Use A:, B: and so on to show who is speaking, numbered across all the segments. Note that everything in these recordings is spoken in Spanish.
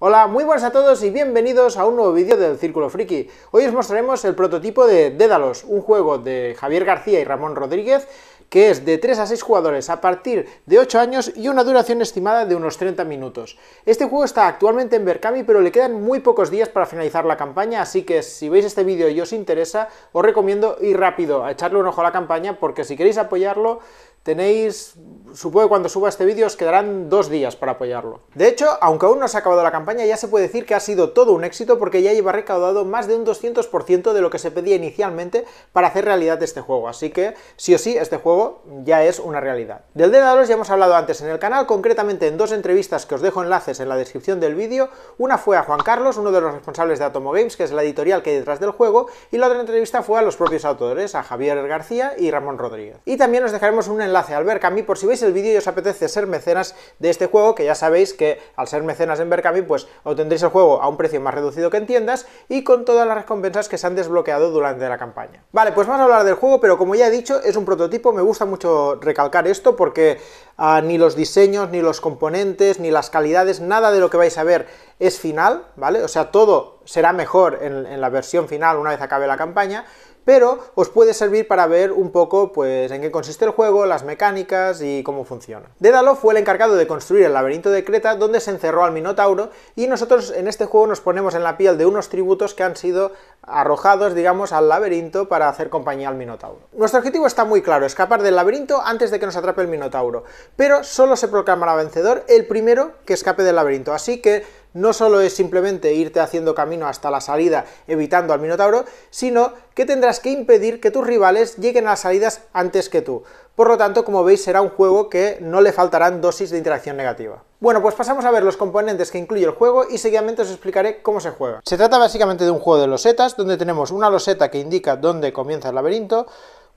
A: Hola, muy buenas a todos y bienvenidos a un nuevo vídeo del Círculo Friki. Hoy os mostraremos el prototipo de Dédalos, un juego de Javier García y Ramón Rodríguez que es de 3 a 6 jugadores a partir de 8 años y una duración estimada de unos 30 minutos. Este juego está actualmente en Berkami, pero le quedan muy pocos días para finalizar la campaña, así que si veis este vídeo y os interesa, os recomiendo ir rápido a echarle un ojo a la campaña, porque si queréis apoyarlo, Tenéis, supongo que cuando suba este vídeo os quedarán dos días para apoyarlo. De hecho, aunque aún no se ha acabado la campaña, ya se puede decir que ha sido todo un éxito porque ya lleva recaudado más de un 200% de lo que se pedía inicialmente para hacer realidad este juego. Así que, sí o sí, este juego ya es una realidad. Del los ya hemos hablado antes en el canal, concretamente en dos entrevistas que os dejo enlaces en la descripción del vídeo. Una fue a Juan Carlos, uno de los responsables de Atomo Games, que es la editorial que hay detrás del juego, y la otra entrevista fue a los propios autores, a Javier García y Ramón Rodríguez. Y también os dejaremos un enlace al Berkami por si veis el vídeo y os apetece ser mecenas de este juego, que ya sabéis que al ser mecenas en Berkami pues obtendréis el juego a un precio más reducido que en tiendas y con todas las recompensas que se han desbloqueado durante la campaña. Vale, pues vamos a hablar del juego, pero como ya he dicho, es un prototipo, me gusta mucho recalcar esto porque ah, ni los diseños, ni los componentes, ni las calidades, nada de lo que vais a ver es final, ¿vale? O sea, todo será mejor en, la versión final una vez acabe la campaña, pero os puede servir para ver un poco pues, en qué consiste el juego, las mecánicas y cómo funciona. Dédalo fue el encargado de construir el laberinto de Creta donde se encerró al Minotauro y nosotros en este juego nos ponemos en la piel de unos tributos que han sido arrojados, digamos, al laberinto para hacer compañía al Minotauro. Nuestro objetivo está muy claro, escapar del laberinto antes de que nos atrape el Minotauro, pero solo se proclamará vencedor el primero que escape del laberinto, así que no solo es simplemente irte haciendo camino hasta la salida evitando al Minotauro, sino que tendrás que impedir que tus rivales lleguen a las salidas antes que tú. Por lo tanto, como veis, será un juego que no le faltarán dosis de interacción negativa. Bueno, pues pasamos a ver los componentes que incluye el juego y seguidamente os explicaré cómo se juega. Se trata básicamente de un juego de losetas, donde tenemos una loseta que indica dónde comienza el laberinto,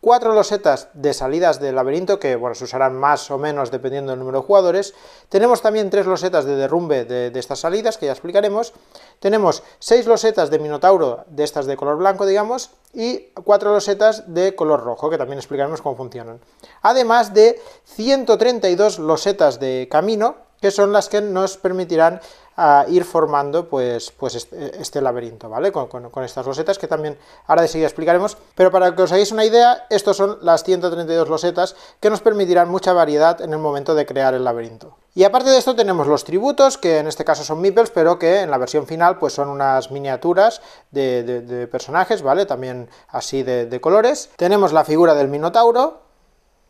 A: cuatro losetas de salidas del laberinto, que bueno, se usarán más o menos dependiendo del número de jugadores. Tenemos también tres losetas de derrumbe de, de, estas salidas, que ya explicaremos. Tenemos seis losetas de Minotauro, de estas de color blanco, digamos, y cuatro losetas de color rojo, que también explicaremos cómo funcionan. Además de 132 losetas de camino, que son las que nos permitirán a ir formando pues, pues este, este laberinto, ¿vale? Con, estas losetas que también ahora de seguida explicaremos, pero para que os hagáis una idea, estas son las 132 losetas que nos permitirán mucha variedad en el momento de crear el laberinto. Y aparte de esto tenemos los tributos, que en este caso son meeples, pero que en la versión final pues son unas miniaturas de, personajes, ¿vale? También así de, de colores. Tenemos la figura del Minotauro,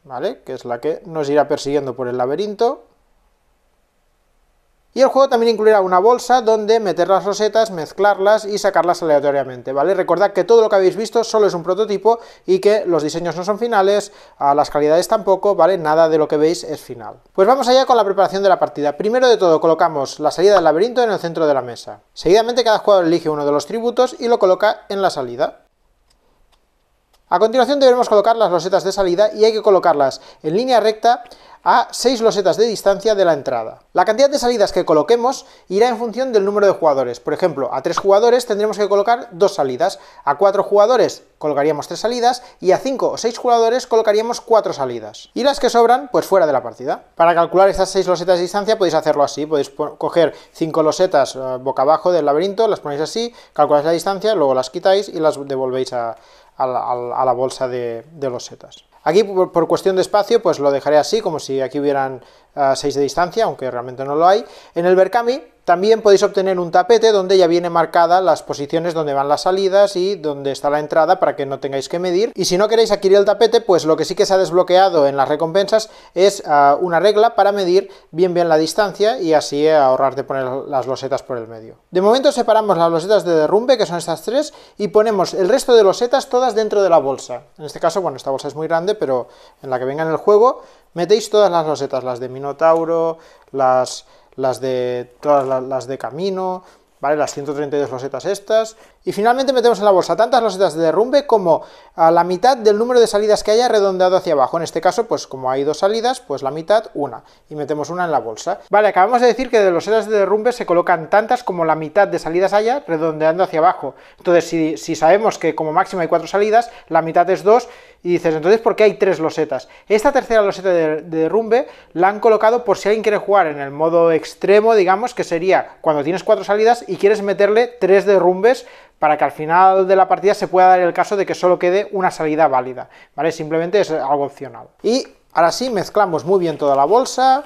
A: ¿vale? Que es la que nos irá persiguiendo por el laberinto. Y el juego también incluirá una bolsa donde meter las rosetas, mezclarlas y sacarlas aleatoriamente, ¿vale? Recordad que todo lo que habéis visto solo es un prototipo y que los diseños no son finales, las calidades tampoco, ¿vale? Nada de lo que veis es final. Pues vamos allá con la preparación de la partida. Primero de todo colocamos la salida del laberinto en el centro de la mesa. Seguidamente cada jugador elige uno de los tributos y lo coloca en la salida. A continuación debemos colocar las losetas de salida y hay que colocarlas en línea recta a 6 losetas de distancia de la entrada. La cantidad de salidas que coloquemos irá en función del número de jugadores. Por ejemplo, a 3 jugadores tendremos que colocar 2 salidas, a 4 jugadores colocaríamos 3 salidas y a 5 o 6 jugadores colocaríamos 4 salidas. Y las que sobran, pues fuera de la partida. Para calcular estas 6 losetas de distancia podéis hacerlo así, podéis coger 5 losetas eh, boca abajo del laberinto, las ponéis así, calculáis la distancia, luego las quitáis y las devolvéis a a la, bolsa de, los setas. Aquí por, por cuestión de espacio pues lo dejaré así como si aquí hubieran a 6 de distancia, aunque realmente no lo hay. En el Berkami también podéis obtener un tapete donde ya viene marcada las posiciones donde van las salidas y donde está la entrada para que no tengáis que medir. Y si no queréis adquirir el tapete, pues lo que sí que se ha desbloqueado en las recompensas es ah, una regla para medir bien bien la distancia y así ahorrar de poner las losetas por el medio. De momento separamos las losetas de derrumbe, que son estas tres, y ponemos el resto de losetas todas dentro de la bolsa. En este caso, bueno, esta bolsa es muy grande, pero en la que venga en el juego metéis todas las rosetas, las de Minotauro, las, las de todas las, de Camino, ¿vale? Las 132 rosetas estas. Y finalmente metemos en la bolsa tantas rosetas de derrumbe como a la mitad del número de salidas que haya redondeado hacia abajo. En este caso, pues como hay dos salidas, pues la mitad, una. Y metemos una en la bolsa. Vale, acabamos de decir que de rosetas de derrumbe se colocan tantas como la mitad de salidas haya redondeando hacia abajo. Entonces, si, si sabemos que como máximo hay cuatro salidas, la mitad es dos y dices, entonces, ¿por qué hay tres losetas? Esta tercera loseta de, derrumbe la han colocado por si alguien quiere jugar en el modo extremo, digamos, que sería cuando tienes cuatro salidas y quieres meterle tres derrumbes para que al final de la partida se pueda dar el caso de que solo quede una salida válida, ¿vale? Simplemente es algo opcional. Y ahora sí, mezclamos muy bien toda la bolsa,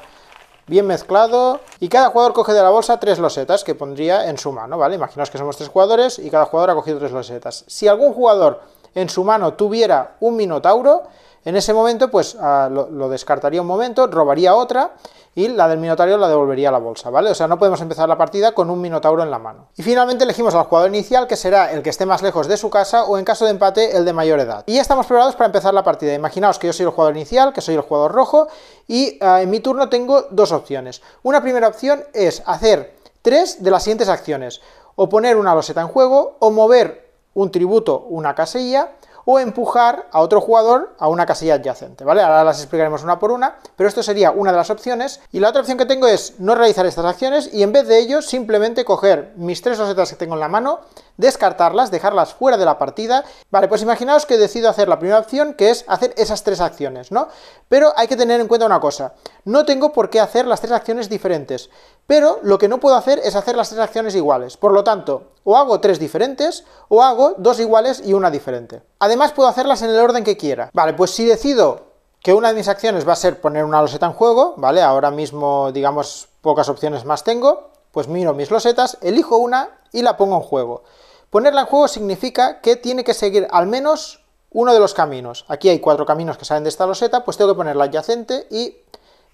A: bien mezclado, y cada jugador coge de la bolsa tres losetas que pondría en su mano, ¿vale? Imaginaos que somos tres jugadores y cada jugador ha cogido tres losetas. Si algún jugador en su mano tuviera un minotauro, en ese momento pues lo, descartaría un momento, robaría otra y la del minotauro la devolvería a la bolsa, ¿vale? O sea, no podemos empezar la partida con un minotauro en la mano. Y finalmente elegimos al jugador inicial, que será el que esté más lejos de su casa o en caso de empate el de mayor edad. Y ya estamos preparados para empezar la partida. Imaginaos que yo soy el jugador inicial, que soy el jugador rojo y ah, en mi turno tengo dos opciones. Una primera opción es hacer tres de las siguientes acciones. O poner una loseta en juego, o mover un tributo, una casilla, o empujar a otro jugador a una casilla adyacente, ¿vale? Ahora las explicaremos una por una, pero esto sería una de las opciones. Y la otra opción que tengo es no realizar estas acciones y en vez de ello simplemente coger mis tres rosetas que tengo en la mano, descartarlas, dejarlas fuera de la partida. Vale, pues imaginaos que decido hacer la primera opción, que es hacer esas tres acciones, ¿no? Pero hay que tener en cuenta una cosa, no tengo por qué hacer las tres acciones diferentes, pero lo que no puedo hacer es hacer las tres acciones iguales. Por lo tanto, o hago tres diferentes, o hago dos iguales y una diferente. Además, puedo hacerlas en el orden que quiera. Vale, pues si decido que una de mis acciones va a ser poner una loseta en juego, ¿vale? Ahora mismo, digamos, pocas opciones más tengo, pues miro mis losetas, elijo una y la pongo en juego. Ponerla en juego significa que tiene que seguir al menos uno de los caminos. Aquí hay cuatro caminos que salen de esta loseta, pues tengo que ponerla adyacente y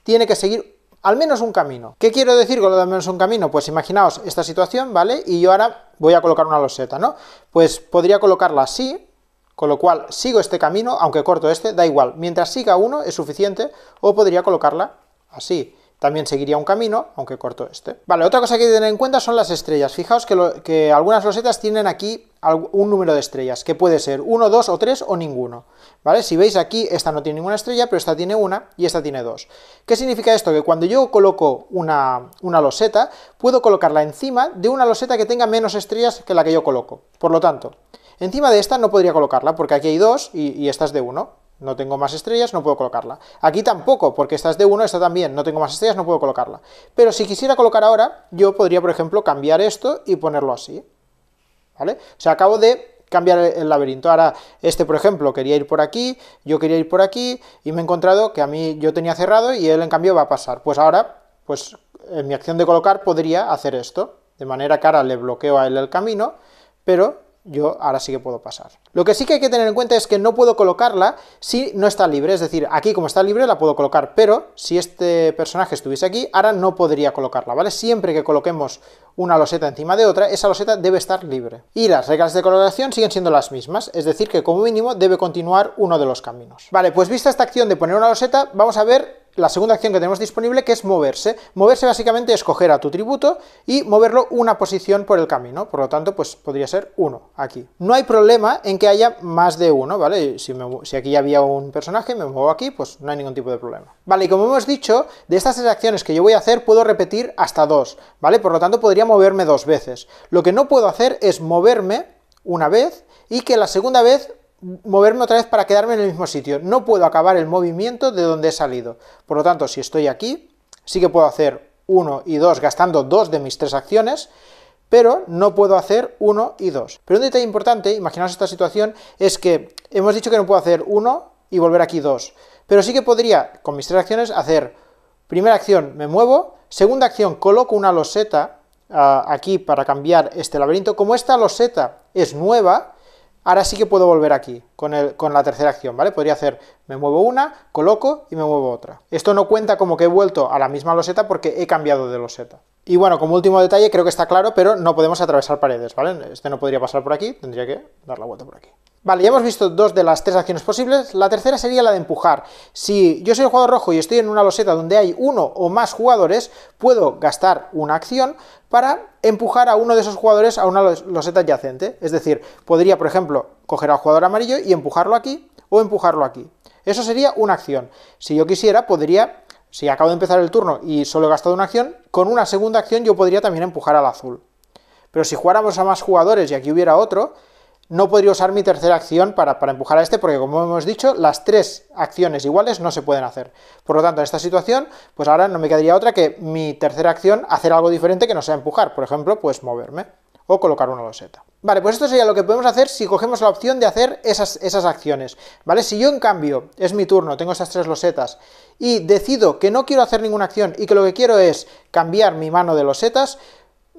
A: tiene que seguir al menos un camino. ¿Qué quiero decir con lo de al menos un camino? Pues imaginaos esta situación, ¿vale? Y yo ahora voy a colocar una loseta, ¿no? Pues podría colocarla así, con lo cual sigo este camino, aunque corto este, da igual. Mientras siga uno es suficiente, o podría colocarla así también seguiría un camino, aunque corto este. Vale, otra cosa que hay que tener en cuenta son las estrellas. Fijaos que, algunas losetas tienen aquí un número de estrellas, que puede ser 1, 2 o 3 o ninguno. ¿Vale? Si veis aquí, esta no tiene ninguna estrella, pero esta tiene una y esta tiene dos. ¿Qué significa esto? Que cuando yo coloco una, loseta, puedo colocarla encima de una loseta que tenga menos estrellas que la que yo coloco. Por lo tanto, encima de esta no podría colocarla, porque aquí hay dos y, y esta es de uno no tengo más estrellas, no puedo colocarla. Aquí tampoco, porque esta es de 1, esta también, no tengo más estrellas, no puedo colocarla. Pero si quisiera colocar ahora, yo podría, por ejemplo, cambiar esto y ponerlo así. ¿Vale? O sea, acabo de cambiar el laberinto. Ahora, este, por ejemplo, quería ir por aquí, yo quería ir por aquí, y me he encontrado que a mí yo tenía cerrado y él, en cambio, va a pasar. Pues ahora, pues en mi acción de colocar podría hacer esto, de manera que ahora le bloqueo a él el camino, pero yo ahora sí que puedo pasar. Lo que sí que hay que tener en cuenta es que no puedo colocarla si no está libre, es decir, aquí como está libre la puedo colocar, pero si este personaje estuviese aquí, ahora no podría colocarla, ¿vale? Siempre que coloquemos una loseta encima de otra, esa loseta debe estar libre. Y las reglas de coloración siguen siendo las mismas, es decir, que como mínimo debe continuar uno de los caminos. Vale, pues vista esta acción de poner una loseta, vamos a ver la segunda acción que tenemos disponible, que es moverse. Moverse básicamente es coger a tu tributo y moverlo una posición por el camino, por lo tanto, pues podría ser uno aquí. No hay problema en que que haya más de uno, ¿vale? Si, me, si aquí había un personaje, me muevo aquí, pues no hay ningún tipo de problema. Vale, y como hemos dicho, de estas tres acciones que yo voy a hacer, puedo repetir hasta dos, ¿vale? Por lo tanto, podría moverme dos veces. Lo que no puedo hacer es moverme una vez y que la segunda vez moverme otra vez para quedarme en el mismo sitio. No puedo acabar el movimiento de donde he salido. Por lo tanto, si estoy aquí, sí que puedo hacer uno y dos gastando dos de mis tres acciones, pero no puedo hacer 1 y 2. Pero un detalle importante, imaginaos esta situación, es que hemos dicho que no puedo hacer 1 y volver aquí 2, pero sí que podría, con mis tres acciones, hacer primera acción me muevo, segunda acción coloco una loseta ah, aquí para cambiar este laberinto, como esta loseta es nueva, Ahora sí que puedo volver aquí con, el, con la tercera acción, ¿vale? Podría hacer, me muevo una, coloco y me muevo otra. Esto no cuenta como que he vuelto a la misma loseta porque he cambiado de loseta. Y bueno, como último detalle, creo que está claro, pero no podemos atravesar paredes, ¿vale? Este no podría pasar por aquí, tendría que dar la vuelta por aquí. Vale, ya hemos visto dos de las tres acciones posibles. La tercera sería la de empujar. Si yo soy el jugador rojo y estoy en una loseta donde hay uno o más jugadores, puedo gastar una acción para empujar a uno de esos jugadores a una loseta adyacente. Es decir, podría, por ejemplo, coger al jugador amarillo y empujarlo aquí o empujarlo aquí. Eso sería una acción. Si yo quisiera, podría, si acabo de empezar el turno y solo he gastado una acción, con una segunda acción yo podría también empujar al azul. Pero si jugáramos a más jugadores y aquí hubiera otro, no podría usar mi tercera acción para, para, empujar a este, porque como hemos dicho, las tres acciones iguales no se pueden hacer. Por lo tanto, en esta situación, pues ahora no me quedaría otra que mi tercera acción hacer algo diferente que no sea empujar, por ejemplo, pues moverme o colocar una loseta. Vale, pues esto sería lo que podemos hacer si cogemos la opción de hacer esas, esas acciones, ¿vale? Si yo, en cambio, es mi turno, tengo esas tres losetas, y decido que no quiero hacer ninguna acción y que lo que quiero es cambiar mi mano de losetas,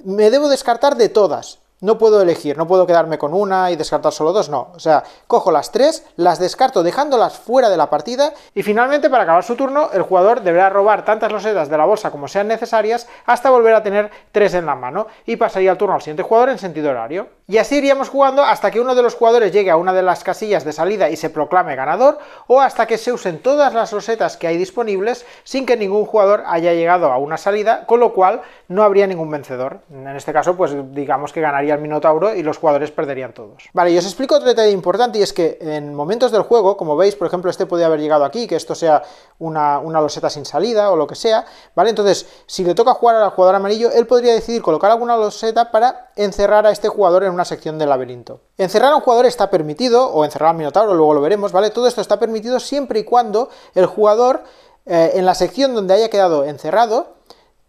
A: me debo descartar de todas, no puedo elegir, no puedo quedarme con una y descartar solo dos, no. O sea, cojo las tres, las descarto dejándolas fuera de la partida y finalmente para acabar su turno el jugador deberá robar tantas losetas de la bolsa como sean necesarias hasta volver a tener tres en la mano y pasaría el turno al siguiente jugador en sentido horario. Y así iríamos jugando hasta que uno de los jugadores llegue a una de las casillas de salida y se proclame ganador o hasta que se usen todas las losetas que hay disponibles sin que ningún jugador haya llegado a una salida, con lo cual no habría ningún vencedor. En este caso, pues digamos que ganaría el Minotauro y los jugadores perderían todos. Vale, y os explico otro detalle importante y es que en momentos del juego, como veis, por ejemplo, este podría haber llegado aquí, que esto sea una, loseta sin salida o lo que sea, ¿vale? Entonces, si le toca jugar al jugador amarillo, él podría decidir colocar alguna loseta para encerrar a este jugador en una sección del laberinto. Encerrar a un jugador está permitido, o encerrar al Minotauro, luego lo veremos, ¿vale? Todo esto está permitido siempre y cuando el jugador, eh, en la sección donde haya quedado encerrado,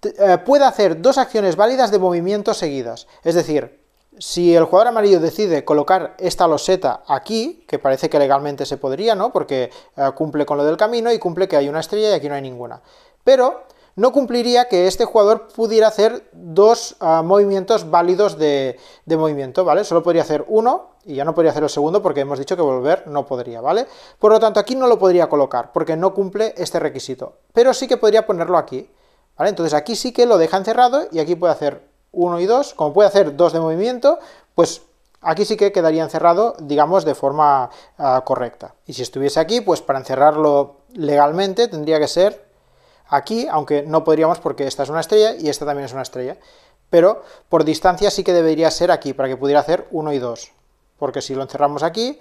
A: eh, pueda hacer dos acciones válidas de movimiento seguidas. Es decir, si el jugador amarillo decide colocar esta loseta aquí, que parece que legalmente se podría, ¿no? Porque eh, cumple con lo del camino y cumple que hay una estrella y aquí no hay ninguna. Pero no cumpliría que este jugador pudiera hacer dos eh, movimientos válidos de, de, movimiento, ¿vale? Solo podría hacer uno y ya no podría hacer el segundo porque hemos dicho que volver no podría, ¿vale? Por lo tanto, aquí no lo podría colocar porque no cumple este requisito, pero sí que podría ponerlo aquí, ¿vale? Entonces aquí sí que lo deja encerrado y aquí puede hacer 1 y 2, como puede hacer 2 de movimiento, pues aquí sí que quedaría encerrado, digamos, de forma ah, correcta. Y si estuviese aquí, pues para encerrarlo legalmente tendría que ser aquí, aunque no podríamos porque esta es una estrella y esta también es una estrella. Pero por distancia sí que debería ser aquí, para que pudiera hacer 1 y 2. Porque si lo encerramos aquí,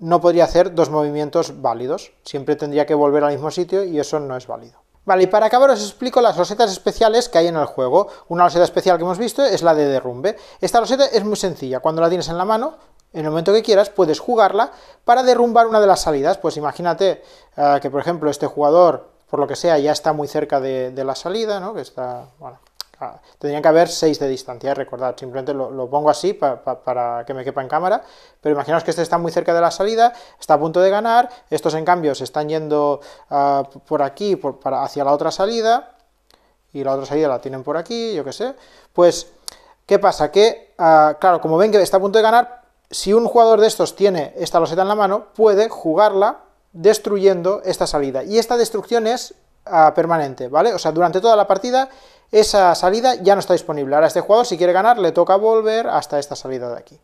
A: no podría hacer dos movimientos válidos. Siempre tendría que volver al mismo sitio y eso no es válido. Vale, y para acabar os explico las rosetas especiales que hay en el juego. Una loseta especial que hemos visto es la de derrumbe. Esta roseta es muy sencilla, cuando la tienes en la mano, en el momento que quieras, puedes jugarla para derrumbar una de las salidas. Pues imagínate eh, que, por ejemplo, este jugador, por lo que sea, ya está muy cerca de, de la salida, ¿no? Que está... Bueno, Ah, tendrían que haber 6 de distancia, recordad, simplemente lo, pongo así para que me quepa en cámara, pero imaginaos que este está muy cerca de la salida, está a punto de ganar, estos en cambio se están yendo ah, por aquí, para, hacia la otra salida, y la otra salida la tienen por aquí, yo qué sé, pues, ¿qué pasa? Que, ah, claro, como ven que está a punto de ganar, si un jugador de estos tiene esta loseta en la mano, puede jugarla destruyendo esta salida, y esta destrucción es permanente, ¿vale? O sea, durante toda la partida esa salida ya no está disponible. Ahora este jugador si quiere ganar le toca volver hasta esta salida de aquí.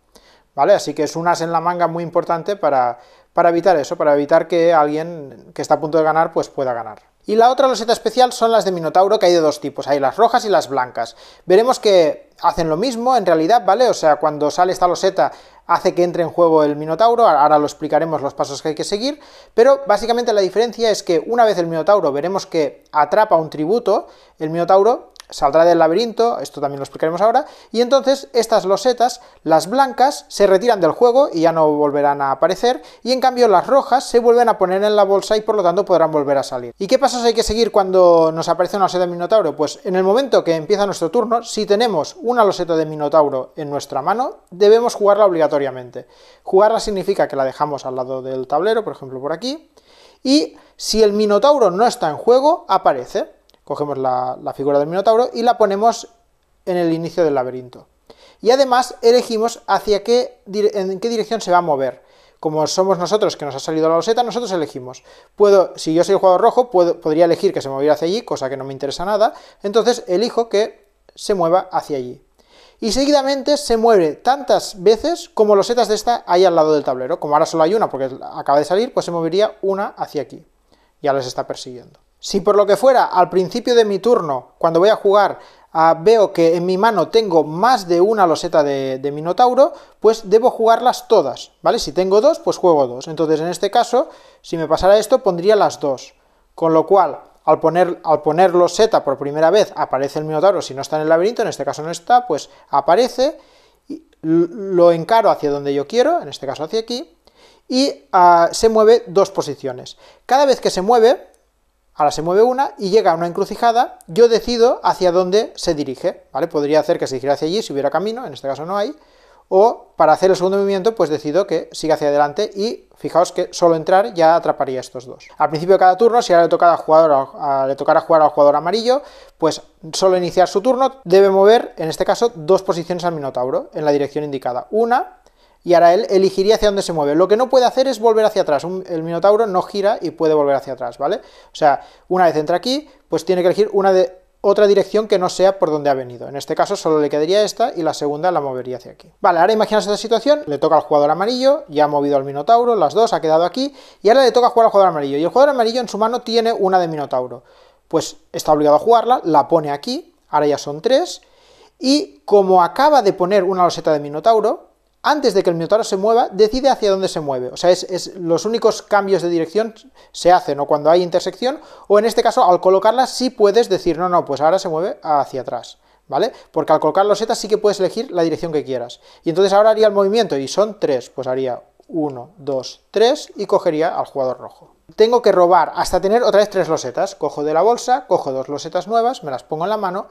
A: ¿Vale? Así que es un as en la manga muy importante para, para evitar eso, para evitar que alguien que está a punto de ganar pues pueda ganar. Y la otra loseta especial son las de Minotauro, que hay de dos tipos, hay las rojas y las blancas. Veremos que hacen lo mismo en realidad, ¿vale? O sea, cuando sale esta loseta hace que entre en juego el Minotauro, ahora lo explicaremos los pasos que hay que seguir, pero básicamente la diferencia es que una vez el Minotauro veremos que atrapa un tributo, el Minotauro saldrá del laberinto, esto también lo explicaremos ahora, y entonces estas losetas, las blancas, se retiran del juego y ya no volverán a aparecer, y en cambio las rojas se vuelven a poner en la bolsa y por lo tanto podrán volver a salir. ¿Y qué pasos hay que seguir cuando nos aparece una loseta de Minotauro? Pues en el momento que empieza nuestro turno, si tenemos una loseta de Minotauro en nuestra mano, debemos jugarla obligatoriamente. Jugarla significa que la dejamos al lado del tablero, por ejemplo por aquí, y si el Minotauro no está en juego, aparece. Cogemos la, figura del Minotauro y la ponemos en el inicio del laberinto. Y además elegimos hacia qué, en qué dirección se va a mover. Como somos nosotros que nos ha salido la loseta, nosotros elegimos. Puedo, si yo soy el jugador rojo, podría elegir que se moviera hacia allí, cosa que no me interesa nada. Entonces elijo que se mueva hacia allí. Y seguidamente se mueve tantas veces como losetas de esta hay al lado del tablero. Como ahora solo hay una porque acaba de salir, pues se movería una hacia aquí. Ya les está persiguiendo. Si por lo que fuera, al principio de mi turno, cuando voy a jugar, ah, veo que en mi mano tengo más de una loseta de, Minotauro, pues debo jugarlas todas, ¿vale? Si tengo dos, pues juego dos. Entonces, en este caso, si me pasara esto, pondría las dos. Con lo cual, al poner, al poner loseta por primera vez, aparece el Minotauro, si no está en el laberinto, en este caso no está, pues aparece, y lo encaro hacia donde yo quiero, en este caso hacia aquí, y ah, se mueve dos posiciones. Cada vez que se mueve, Ahora se mueve una y llega a una encrucijada, yo decido hacia dónde se dirige, ¿vale? Podría hacer que se dirigiera hacia allí si hubiera camino, en este caso no hay, o para hacer el segundo movimiento pues decido que siga hacia adelante y fijaos que solo entrar ya atraparía a estos dos. Al principio de cada turno, si ahora le, tocara jugador, le tocara jugar al jugador amarillo, pues solo iniciar su turno debe mover, en este caso, dos posiciones al Minotauro en la dirección indicada. Una y ahora él elegiría hacia dónde se mueve. Lo que no puede hacer es volver hacia atrás. el Minotauro no gira y puede volver hacia atrás, ¿vale? O sea, una vez entra aquí, pues tiene que elegir una de, otra dirección que no sea por donde ha venido. En este caso solo le quedaría esta y la segunda la movería hacia aquí. Vale, ahora imaginaos esta situación, le toca al jugador amarillo, ya ha movido al Minotauro, las dos, ha quedado aquí, y ahora le toca jugar al jugador amarillo. Y el jugador amarillo en su mano tiene una de Minotauro. Pues está obligado a jugarla, la pone aquí, ahora ya son tres, y como acaba de poner una loseta de Minotauro, antes de que el Minotauro se mueva, decide hacia dónde se mueve. O sea, es, los únicos cambios de dirección se hacen o cuando hay intersección, o en este caso, al colocarla sí puedes decir, no, no, pues ahora se mueve hacia atrás. ¿Vale? Porque al colocar los setas sí que puedes elegir la dirección que quieras. Y entonces ahora haría el movimiento, y son tres, pues haría 1, 2, 3 y cogería al jugador rojo. Tengo que robar hasta tener otra vez tres losetas. Cojo de la bolsa, cojo dos losetas nuevas, me las pongo en la mano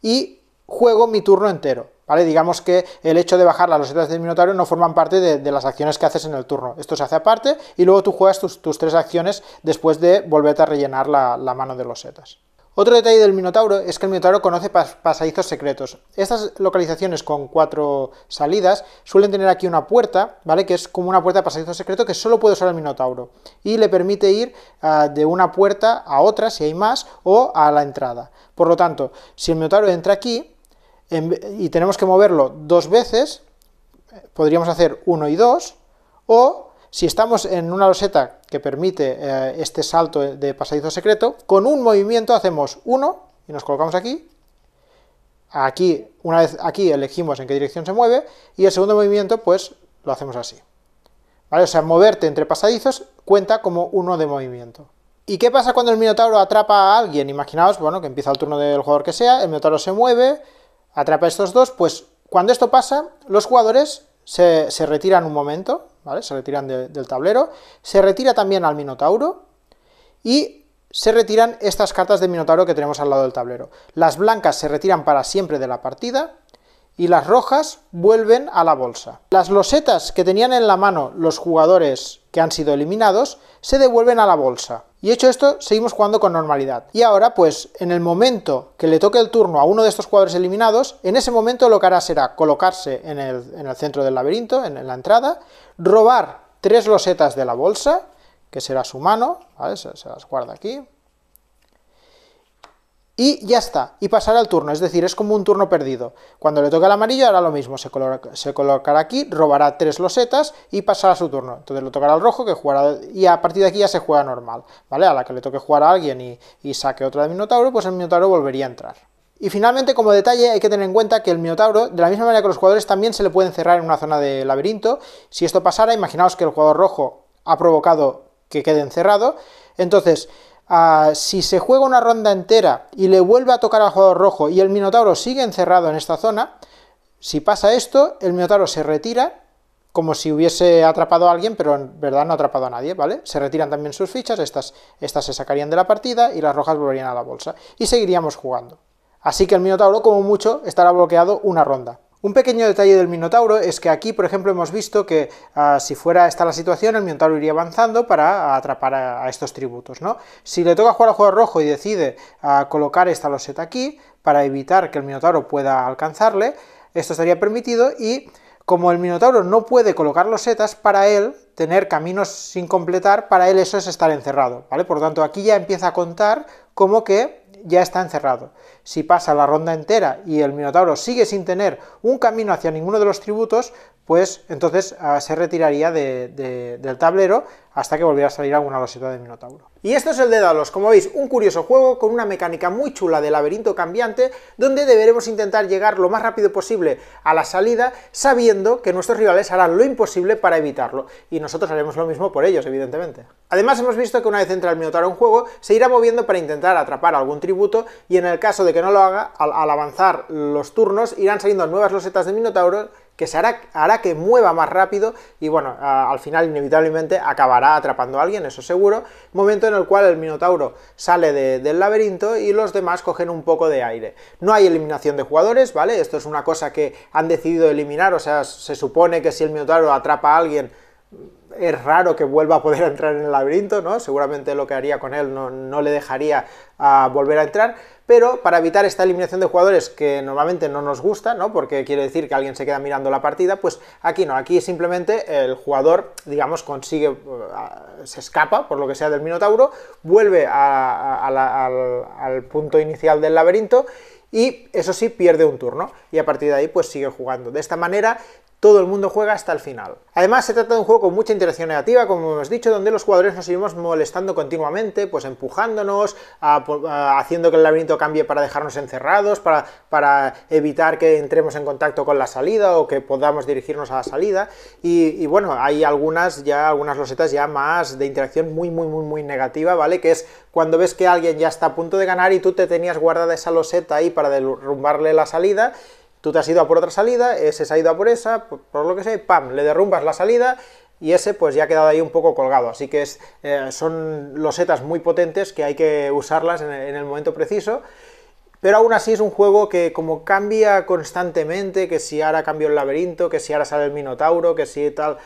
A: y juego mi turno entero. ¿Vale? Digamos que el hecho de bajar las losetas del Minotauro no forman parte de, las acciones que haces en el turno. Esto se hace aparte y luego tú juegas tus, tres acciones después de volverte a rellenar la, mano de losetas. Otro detalle del Minotauro es que el Minotauro conoce pasadizos secretos. Estas localizaciones con cuatro salidas suelen tener aquí una puerta, ¿vale? Que es como una puerta de pasadizo secreto que solo puede usar el Minotauro. Y le permite ir ah, de una puerta a otra, si hay más, o a la entrada. Por lo tanto, si el Minotauro entra aquí, y tenemos que moverlo dos veces, podríamos hacer uno y dos, o si estamos en una loseta que permite eh, este salto de pasadizo secreto, con un movimiento hacemos uno, y nos colocamos aquí, aquí, una vez aquí elegimos en qué dirección se mueve, y el segundo movimiento pues lo hacemos así. ¿Vale? O sea, moverte entre pasadizos cuenta como uno de movimiento. ¿Y qué pasa cuando el Minotauro atrapa a alguien? Imaginaos, bueno, que empieza el turno del jugador que sea, el Minotauro se mueve, atrapa estos dos, pues cuando esto pasa, los jugadores se, retiran un momento, ¿vale? Se retiran del tablero, se retira también al Minotauro y se retiran estas cartas de Minotauro que tenemos al lado del tablero. Las blancas se retiran para siempre de la partida y las rojas vuelven a la bolsa. Las losetas que tenían en la mano los jugadores que han sido eliminados se devuelven a la bolsa. Y hecho esto, seguimos jugando con normalidad. Y ahora, pues, en el momento que le toque el turno a uno de estos jugadores eliminados, en ese momento lo que hará será colocarse en el, centro del laberinto, en, la entrada, robar tres losetas de la bolsa, que será su mano, se las guarda aquí, y ya está, y pasará el turno, es decir, es como un turno perdido. Cuando le toca el amarillo hará lo mismo, se, se, colocará aquí, robará tres losetas y pasará su turno. Entonces le tocará al rojo que jugará, y a partir de aquí ya se juega normal, ¿vale? A la que le toque jugar a alguien y, y saque otra de Minotauro, pues el Minotauro volvería a entrar. Y finalmente, como detalle, hay que tener en cuenta que el Minotauro, de la misma manera que los jugadores, también se le puede encerrar en una zona de laberinto. Si esto pasara, imaginaos que el jugador rojo ha provocado que quede encerrado, entonces si se juega una ronda entera y le vuelve a tocar al jugador rojo y el Minotauro sigue encerrado en esta zona, si pasa esto, el Minotauro se retira como si hubiese atrapado a alguien, pero en verdad no ha atrapado a nadie, ¿vale? Se retiran también sus fichas, estas, estas se sacarían de la partida y las rojas volverían a la bolsa. Y seguiríamos jugando. Así que el Minotauro, como mucho, estará bloqueado una ronda. Un pequeño detalle del Minotauro es que aquí, por ejemplo, hemos visto que ah, si fuera esta la situación, el Minotauro iría avanzando para atrapar a, estos tributos. ¿no? Si le toca jugar al juego rojo y decide ah, colocar esta loseta aquí, para evitar que el Minotauro pueda alcanzarle, esto estaría permitido y como el Minotauro no puede colocar losetas, para él tener caminos sin completar, para él eso es estar encerrado. ¿vale? Por lo tanto, aquí ya empieza a contar como que ya está encerrado. Si pasa la ronda entera y el Minotauro sigue sin tener un camino hacia ninguno de los tributos, pues entonces ah, se retiraría del tablero hasta que volviera a salir alguna loseta de Minotauro. Y esto es el de Dalos, como veis, un curioso juego con una mecánica muy chula de laberinto cambiante, donde deberemos intentar llegar lo más rápido posible a la salida, sabiendo que nuestros rivales harán lo imposible para evitarlo, y nosotros haremos lo mismo por ellos, evidentemente. Además hemos visto que una vez entra el Minotauro en juego, se irá moviendo para intentar atrapar algún tributo, y en el caso de que no lo haga, al avanzar los turnos irán saliendo nuevas losetas de Minotauro que se hará, que mueva más rápido y bueno, al final inevitablemente acabará atrapando a alguien, eso seguro, momento en el cual el Minotauro sale del laberinto y los demás cogen un poco de aire. No hay eliminación de jugadores, ¿vale? Esto es una cosa que han decidido eliminar, o sea, se supone que si el Minotauro atrapa a alguien, es raro que vuelva a poder entrar en el laberinto, ¿no? Seguramente lo que haría con él no, le dejaría ah, volver a entrar, pero para evitar esta eliminación de jugadores que normalmente no nos gusta, ¿no? Porque quiere decir que alguien se queda mirando la partida, pues aquí no, aquí simplemente el jugador, digamos, consigue, ah, se escapa, por lo que sea, del Minotauro, vuelve al, al punto inicial del laberinto y eso sí pierde un turno y a partir de ahí pues sigue jugando. De esta manera todo el mundo juega hasta el final. Además, se trata de un juego con mucha interacción negativa, como hemos dicho, donde los jugadores nos seguimos molestando continuamente, pues empujándonos, haciendo que el laberinto cambie para dejarnos encerrados, para, evitar que entremos en contacto con la salida o que podamos dirigirnos a la salida. Y, bueno, hay algunas ya, algunas losetas ya más de interacción muy, muy, muy, muy negativa, ¿vale? Que es cuando ves que alguien ya está a punto de ganar y tú te tenías guardada esa loseta ahí para derrumbarle la salida Tú te has ido a por otra salida, ese se ha ido a por esa, por, lo que sea, ¡pam! Le derrumbas la salida y ese pues ya ha quedado ahí un poco colgado. Así que es, eh, son losetas muy potentes que hay que usarlas en el, momento preciso. Pero aún así es un juego que como cambia constantemente, que si ahora cambio el laberinto, que si ahora sale el Minotauro, que si tal...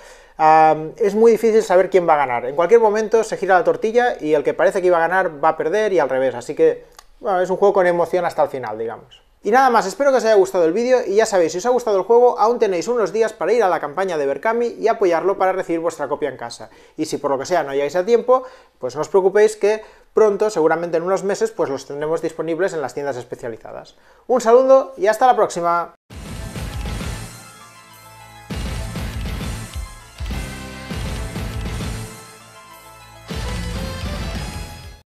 A: es muy difícil saber quién va a ganar. En cualquier momento se gira la tortilla y el que parece que iba a ganar va a perder y al revés. Así que es un juego con emoción hasta el final, digamos. Y nada más, espero que os haya gustado el vídeo y ya sabéis, si os ha gustado el juego, aún tenéis unos días para ir a la campaña de Berkami y apoyarlo para recibir vuestra copia en casa. Y si por lo que sea no llegáis a tiempo, pues no os preocupéis que pronto, seguramente en unos meses, pues los tendremos disponibles en las tiendas especializadas. Un saludo y hasta la próxima.